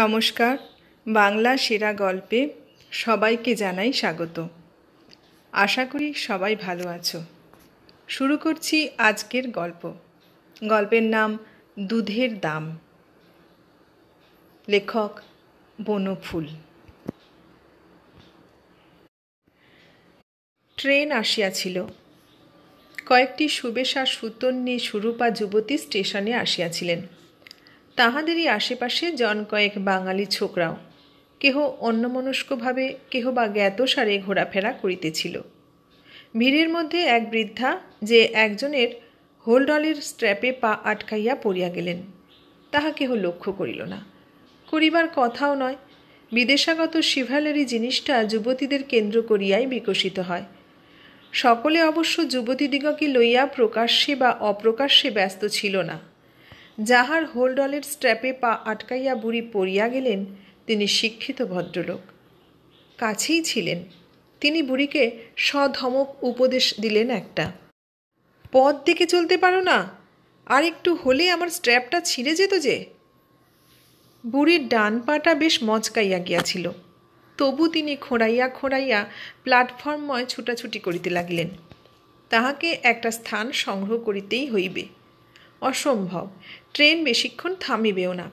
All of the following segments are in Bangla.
নমস্কার বাংলা সেরা গল্পে সবাইকে জানাই স্বাগত আশা করি সবাই ভালো আছো শুরু করছি আজকের গল্প গল্পের নাম দুধের দাম লেখক বনফুল ট্রেন আসিয়াছিল কয়েকটি সুবেশা সুতন্যী সুরূপা যুবতী স্টেশনে আসিয়াছিলেন তাহাদেরই আশেপাশে জন কয়েক বাঙালি ছোকরাও কেহ অন্যমনস্কভাবে কেহ বা জ্ঞাতসারে ঘোরাফেরা করিতেছিল ভিড়ের মধ্যে এক বৃদ্ধা যে একজনের হোলডলের স্ট্র্যাপে পা আটকাইয়া পড়িয়া গেলেন তাহা কেহ লক্ষ্য করিল না করিবার কথাও নয় বিদেশাগত শিভালেরি জিনিসটা যুবতীদের কেন্দ্র করিয়াই বিকশিত হয় সকলে অবশ্য যুবতীদিগকে লইয়া প্রকাশ্যে বা অপ্রকাশ্যে ব্যস্ত ছিল না যাহার হোলডলের স্ট্র্যাপে পা আটকাইয়া বুড়ি পড়িয়া গেলেন তিনি শিক্ষিত ভদ্রলোক কাছেই ছিলেন তিনি বুড়িকে সধমক উপদেশ দিলেন একটা পথ দেখে চলতে পারো না আর একটু হলে আমার স্ট্র্যাপটা ছিঁড়ে যেত যে বুড়ির ডান পাটা বেশ মচকাইয়া গিয়াছিল তবু তিনি খোঁড়াইয়া খোঁড়াইয়া প্ল্যাটফর্মময় ছুটাছুটি করিতে লাগিলেন তাহাকে একটা স্থান সংগ্রহ করিতেই হইবে অসম্ভব ট্রেন বেশিক্ষণ থামিবেও না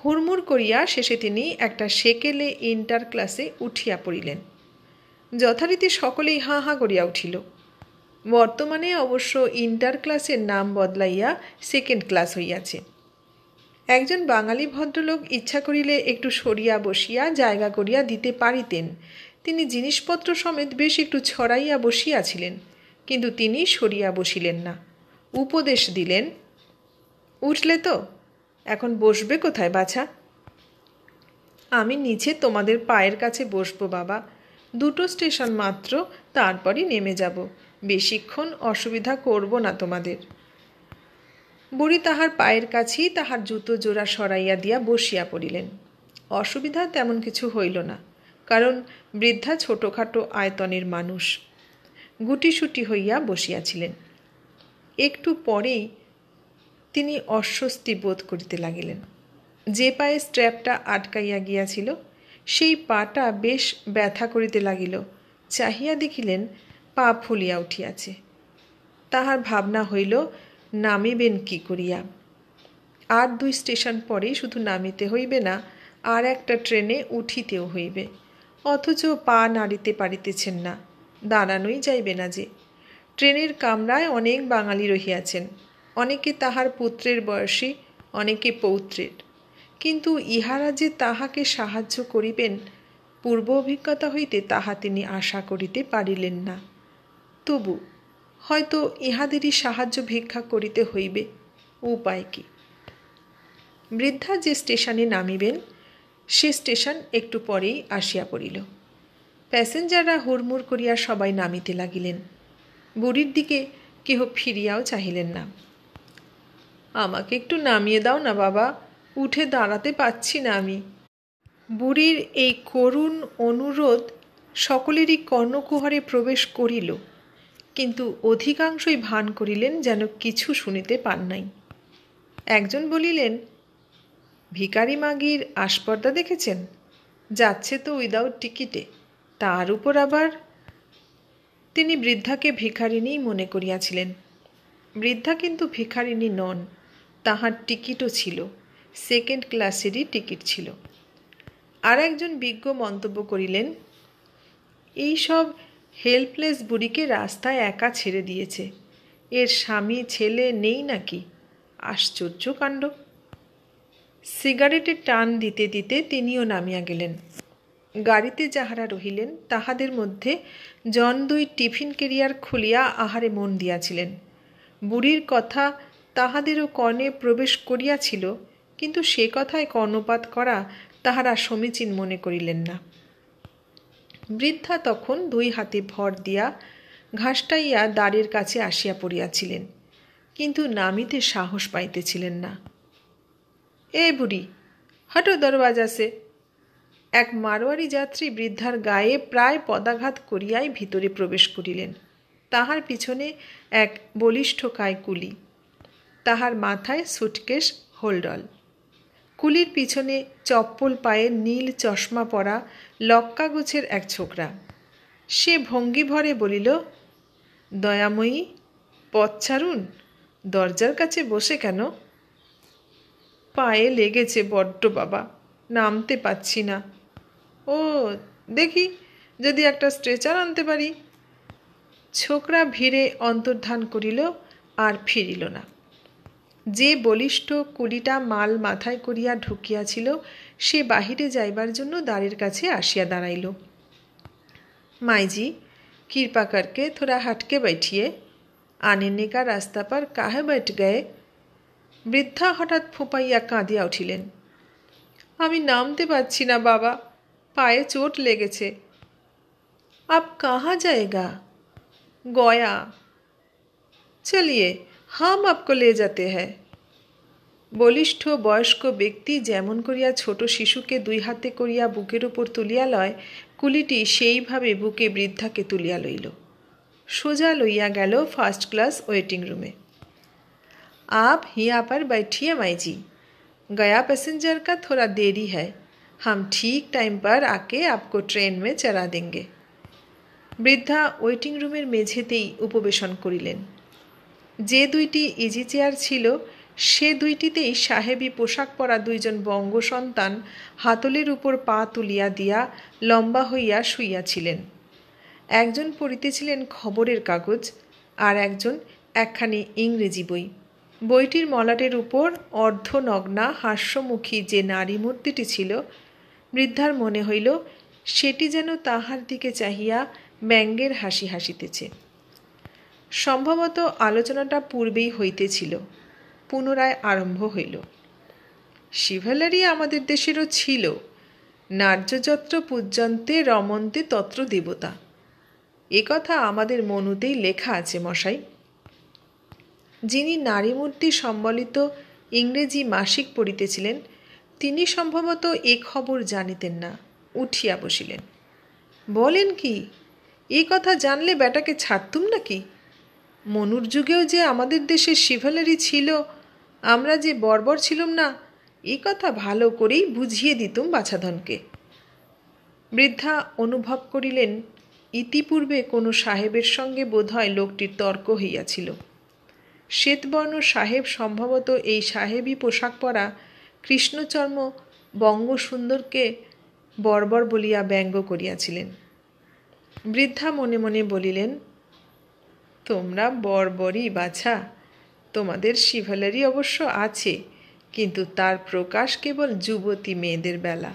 হুড়মুড় করিয়া শেষে তিনি একটা সেকেলে ইন্টার ক্লাসে উঠিয়া পড়িলেন যথারীতি সকলেই হাঁ হাঁ করিয়া উঠিল বর্তমানে অবশ্য ইন্টার ক্লাসের নাম বদলাইয়া সেকেন্ড ক্লাস হইয়াছে একজন বাঙালি ভদ্রলোক ইচ্ছা করিলে একটু সরিয়া বসিয়া জায়গা করিয়া দিতে পারিতেন তিনি জিনিসপত্র সমেত বেশ একটু ছড়াইয়া বসিয়াছিলেন কিন্তু তিনি সরিয়া বসিলেন না উপদেশ দিলেন উঠলে তো এখন বসবে কোথায় বাছা আমি নিচে তোমাদের পায়ের কাছে বসবো বাবা দুটো স্টেশন মাত্র তারপরই নেমে যাব বেশিক্ষণ অসুবিধা করব না তোমাদের বুড়ি তাহার পায়ের কাছেই তাহার জুতো জোড়া সরাইয়া দিয়া বসিয়া পড়িলেন অসুবিধা তেমন কিছু হইল না কারণ বৃদ্ধা ছোটোখাটো আয়তনের মানুষ গুটিসুটি হইয়া বসিয়াছিলেন একটু পরেই তিনি অস্বস্তি বোধ করিতে লাগিলেন যে পায়ে স্ট্র্যাপটা আটকাইয়া গিয়াছিল সেই পাটা বেশ ব্যথা করিতে লাগিল চাহিয়া দেখিলেন পা ফুলিয়া উঠিয়াছে তাহার ভাবনা হইল নামিবেন কি করিয়া আর দুই স্টেশন পরেই শুধু নামিতে হইবে না আর একটা ট্রেনে উঠিতেও হইবে অথচ পা নাড়িতে পারিতেছেন না দাঁড়ানোই যাইবে না যে ট্রেনের কামরায় অনেক বাঙালি রহিয়াছেন অনেকে তাহার পুত্রের বয়সী অনেকে পৌত্রের কিন্তু ইহারা যে তাহাকে সাহায্য করিবেন পূর্ব অভিজ্ঞতা হইতে তাহা তিনি আশা করিতে পারিলেন না তবু হয়তো ইহাদেরই সাহায্য ভিক্ষা করিতে হইবে উপায় কি বৃদ্ধা যে স্টেশনে নামিবেন সে স্টেশন একটু পরেই আসিয়া পড়িল প্যাসেঞ্জাররা হুড়মুড় করিয়া সবাই নামিতে লাগিলেন বুড়ির দিকে কেহ ফিরিয়াও চাহিলেন না আমাকে একটু নামিয়ে দাও না বাবা উঠে দাঁড়াতে পারছি না আমি বুড়ির এই করুণ অনুরোধ সকলেরই কর্ণকুহরে প্রবেশ করিল কিন্তু অধিকাংশই ভান করিলেন যেন কিছু শুনিতে পান নাই একজন বলিলেন ভিকারি মাগির আসপর্দা দেখেছেন যাচ্ছে তো উইদাউট টিকিটে তার উপর আবার তিনি বৃদ্ধাকে ভিখারিণীই মনে করিয়াছিলেন বৃদ্ধা কিন্তু ভিখারিণী নন তাহার টিকিটও ছিল সেকেন্ড ক্লাসেরই টিকিট ছিল আর একজন বিজ্ঞ মন্তব্য করিলেন এই সব হেল্পলেস বুড়িকে রাস্তায় একা ছেড়ে দিয়েছে এর স্বামী ছেলে নেই নাকি আশ্চর্য কাণ্ড সিগারেটে টান দিতে দিতে তিনিও নামিয়া গেলেন গাড়িতে যাহারা রহিলেন তাহাদের মধ্যে জন দুই টিফিন কেরিয়ার খুলিয়া আহারে মন দিয়াছিলেন বুড়ির কথা তাহাদেরও কর্ণে প্রবেশ করিয়াছিল কিন্তু সে কথায় কর্ণপাত করা তাহারা সমীচীন মনে করিলেন না বৃদ্ধা তখন দুই হাতে ভর দিয়া ঘাসটাইয়া দ্বারের কাছে আসিয়া পড়িয়াছিলেন কিন্তু নামিতে সাহস পাইতেছিলেন না এ বুড়ি হটো দরওয়াজা সে এক মারোয়ারি যাত্রী বৃদ্ধার গায়ে প্রায় পদাঘাত করিয়াই ভিতরে প্রবেশ করিলেন তাহার পিছনে এক বলিষ্ঠ কায় কুলি তাহার মাথায় সুটকেশ হোল্ডল কুলির পিছনে চপ্পল পায়ে নীল চশমা পরা লক্কাগুছের এক ছোকরা সে ভঙ্গি ভরে বলিল দয়াময়ী পথ ছাড়ুন দরজার কাছে বসে কেন পায়ে লেগেছে বড্ড বাবা নামতে পাচ্ছি না ও দেখি যদি একটা স্ট্রেচার আনতে পারি ছোকরা ভিড়ে অন্তর্ধান করিল আর ফিরিল না যে বলিষ্ঠ কুড়িটা মাল মাথায় করিয়া ঢুকিয়াছিল সে বাহিরে যাইবার জন্য দ্বারের কাছে আসিয়া দাঁড়াইল মাইজি कृपा करके হাটকে বাইঠিয়ে बैठिए আনেনে রাস্তা পর কাহে বেট গায়ে বৃদ্ধা হঠাৎ ফুপাইয়া কাঁদিয়া উঠিলেন আমি নামতে পারছি না বাবা পায়ে চোট লেগেছে আপ কাহা যায়গা গয়া চলিয়ে হাম আপকো লে যাতে হ্যাঁ বলিষ্ঠ বয়স্ক ব্যক্তি যেমন করিয়া ছোট শিশুকে দুই হাতে করিয়া বুকের উপর তুলিয়া লয় কুলিটি সেইভাবে বুকে বৃদ্ধাকে তুলিয়া লইল সোজা লইয়া গেল ফার্স্ট ক্লাস ওয়েটিং রুমে আপ হিয়া বাই ঠিয়া মাইজি गया पैसेंजर का थोड़ा देरी है हम ठीक টাইম पर आके आपको ট্রেন में चढ़ा देंगे বৃদ্ধা ওয়েটিং রুমের মেঝেতেই উপবেশন করিলেন যে দুইটি ইজি চেয়ার ছিল সে দুইটিতেই সাহেবী পোশাক পরা দুইজন বঙ্গ সন্তান হাতলের উপর পা তুলিয়া দিয়া লম্বা হইয়া শুইয়াছিলেন একজন পড়িতেছিলেন খবরের কাগজ আর একজন একখানি ইংরেজি বই বইটির মলাটের উপর অর্ধনগ্না হাস্যমুখী যে নারী মূর্তিটি ছিল বৃদ্ধার মনে হইল সেটি যেন তাহার দিকে চাহিয়া ব্যঙ্গের হাসি হাসিতেছে সম্ভবত আলোচনাটা পূর্বেই হইতেছিল পুনরায় আরম্ভ হইল শিভালারি আমাদের দেশেরও ছিল নার্যযত্র পূজ্যন্তে রমন্তে তত্র দেবতা এ কথা আমাদের মনুতেই লেখা আছে মশাই যিনি নারীমূর্তি সম্বলিত ইংরেজি মাসিক পড়িতেছিলেন তিনি সম্ভবত এ খবর জানিতেন না উঠিয়া বসিলেন বলেন কি এ কথা জানলে ব্যাটাকে ছাড়তুম নাকি মনুর যুগেও যে আমাদের দেশে শিভালারি ছিল আমরা যে বর্বর ছিলাম না এ কথা ভালো করেই বুঝিয়ে দিতুম বাছাধনকে বৃদ্ধা অনুভব করিলেন ইতিপূর্বে কোনো সাহেবের সঙ্গে বোধহয় লোকটির তর্ক হইয়াছিল শ্বেতবর্ণ সাহেব সম্ভবত এই সাহেবই পোশাক পরা কৃষ্ণচর্ম বঙ্গসুন্দরকে বর্বর বলিয়া ব্যঙ্গ করিয়াছিলেন বৃদ্ধা মনে মনে বলিলেন তোমরা বর্বরই বাছা তোমাদের শিভালারি অবশ্য আছে কিন্তু তার প্রকাশ কেবল যুবতী মেয়েদের বেলা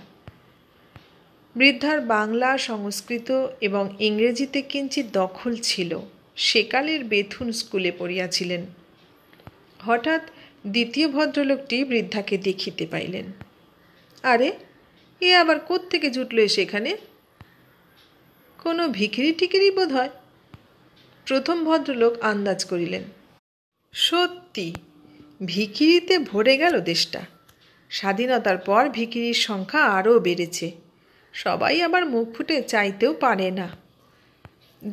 বৃদ্ধার বাংলা সংস্কৃত এবং ইংরেজিতে কিঞ্চিত দখল ছিল সেকালের বেথুন স্কুলে পড়িয়াছিলেন হঠাৎ দ্বিতীয় ভদ্রলোকটি বৃদ্ধাকে দেখিতে পাইলেন আরে এ আবার কোত্থেকে জুটল এসে এখানে কোনো ভিখিরি ঠিকিরি বোধ হয় প্রথম ভদ্রলোক আন্দাজ করিলেন সত্যি ভিখিরিতে ভরে গেল দেশটা স্বাধীনতার পর ভিকিরির সংখ্যা আরও বেড়েছে সবাই আবার মুখ ফুটে চাইতেও পারে না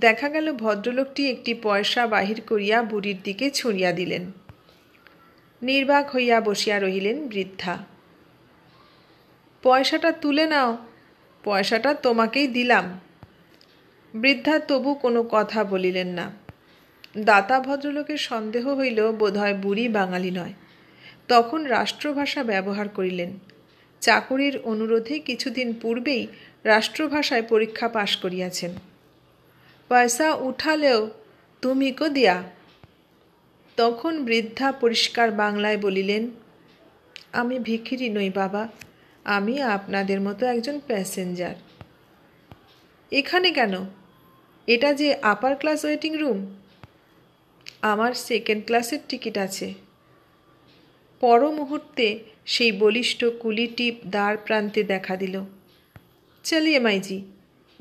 দেখা গেল ভদ্রলোকটি একটি পয়সা বাহির করিয়া বুড়ির দিকে ছড়িয়া দিলেন নির্বাক হইয়া বসিয়া রহিলেন বৃদ্ধা পয়সাটা তুলে নাও পয়সাটা তোমাকেই দিলাম বৃদ্ধা তবু কোনো কথা বলিলেন না দাতা ভদ্রলোকের সন্দেহ হইল বোধহয় বুড়ি বাঙালি নয় তখন রাষ্ট্রভাষা ব্যবহার করিলেন চাকরির অনুরোধে কিছুদিন পূর্বেই রাষ্ট্রভাষায় পরীক্ষা পাশ করিয়াছেন পয়সা উঠালেও তুমি কো দিয়া তখন বৃদ্ধা পরিষ্কার বাংলায় বলিলেন আমি ভিখিরি নই বাবা আমি আপনাদের মতো একজন প্যাসেঞ্জার এখানে কেন এটা যে আপার ক্লাস ওয়েটিং রুম আমার সেকেন্ড ক্লাসের টিকিট আছে পর মুহূর্তে সেই বলিষ্ঠ কুলি টিপ দ্বার প্রান্তে দেখা দিল চলিয়ে মাইজি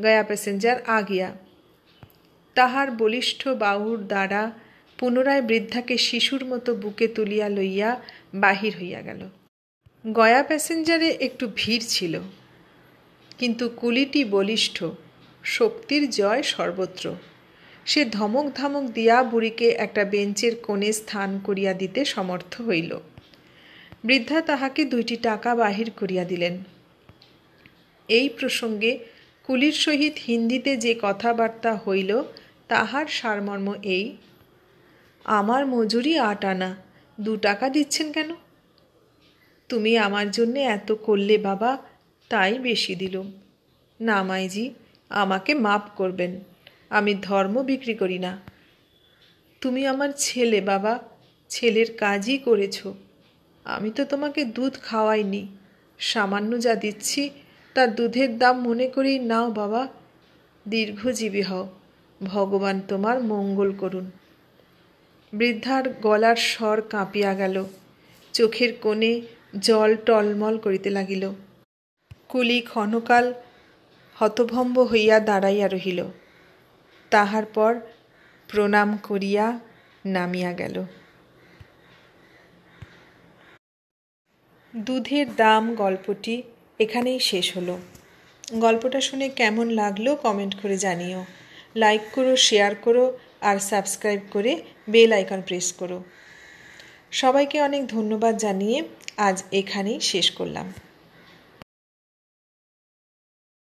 গয়া প্যাসেঞ্জার আগিয়া তাহার বলিষ্ঠ বাহুর দ্বারা পুনরায় বৃদ্ধাকে শিশুর মতো বুকে তুলিয়া লইয়া বাহির হইয়া গেল গয়া প্যাসেঞ্জারে একটু ভিড় ছিল কিন্তু কুলিটি বলিষ্ঠ শক্তির জয় সর্বত্র সে ধমক ধমক দিয়া বুড়িকে একটা বেঞ্চের কোণে স্থান করিয়া দিতে সমর্থ হইল বৃদ্ধা তাহাকে দুইটি টাকা বাহির করিয়া দিলেন এই প্রসঙ্গে কুলির সহিত হিন্দিতে যে কথাবার্তা হইল তাহার সারমর্ম এই আমার মজুরি আট আনা দু টাকা দিচ্ছেন কেন তুমি আমার জন্যে এত করলে বাবা তাই বেশি দিলুম না মাইজি আমাকে মাপ করবেন আমি ধর্ম বিক্রি করি না তুমি আমার ছেলে বাবা ছেলের কাজই করেছ আমি তো তোমাকে দুধ খাওয়াইনি সামান্য যা দিচ্ছি তার দুধের দাম মনে করেই নাও বাবা দীর্ঘজীবী হও ভগবান তোমার মঙ্গল করুন বৃদ্ধার গলার স্বর কাঁপিয়া গেল চোখের কোণে জল টলমল করিতে লাগিল কুলি ক্ষণকাল হতভম্ব হইয়া দাঁড়াইয়া রহিল তাহার পর প্রণাম করিয়া নামিয়া গেল দুধের দাম গল্পটি এখানেই শেষ হলো গল্পটা শুনে কেমন লাগলো কমেন্ট করে জানিও লাইক করো শেয়ার করো আর সাবস্ক্রাইব করে বেল আইকন প্রেস করো সবাইকে অনেক ধন্যবাদ জানিয়ে আজ এখানেই শেষ করলাম